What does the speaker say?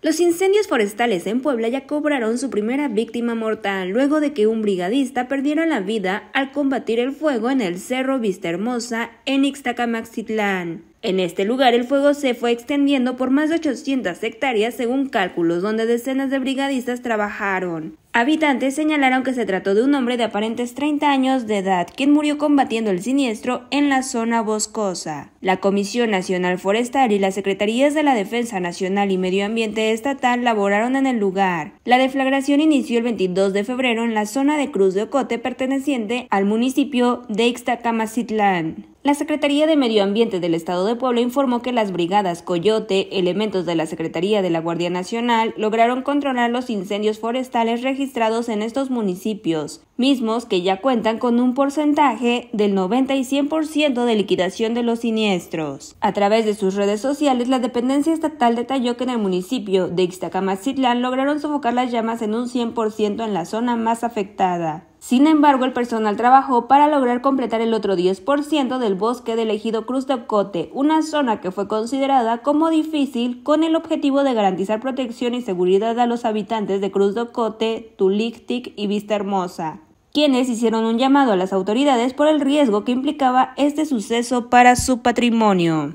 Los incendios forestales en Puebla ya cobraron su primera víctima mortal luego de que un brigadista perdiera la vida al combatir el fuego en el Cerro Hermosa en Ixtacamaxitlán. En este lugar el fuego se fue extendiendo por más de 800 hectáreas según cálculos donde decenas de brigadistas trabajaron. Habitantes señalaron que se trató de un hombre de aparentes 30 años de edad, quien murió combatiendo el siniestro en la zona boscosa. La Comisión Nacional Forestal y las Secretarías de la Defensa Nacional y Medio Ambiente Estatal laboraron en el lugar. La deflagración inició el 22 de febrero en la zona de Cruz de Ocote perteneciente al municipio de Ixtacamacitlán. La Secretaría de Medio Ambiente del Estado de Puebla informó que las brigadas Coyote, elementos de la Secretaría de la Guardia Nacional, lograron controlar los incendios forestales registrados registrados en estos municipios, mismos que ya cuentan con un porcentaje del 90 y 100% de liquidación de los siniestros. A través de sus redes sociales, la dependencia estatal detalló que en el municipio de Ixtacamacitlán lograron sofocar las llamas en un 100% en la zona más afectada. Sin embargo, el personal trabajó para lograr completar el otro 10% del bosque del ejido Cruz de Ocote, una zona que fue considerada como difícil con el objetivo de garantizar protección y seguridad a los habitantes de Cruz de Cote, Tulictic y Vista Hermosa, quienes hicieron un llamado a las autoridades por el riesgo que implicaba este suceso para su patrimonio.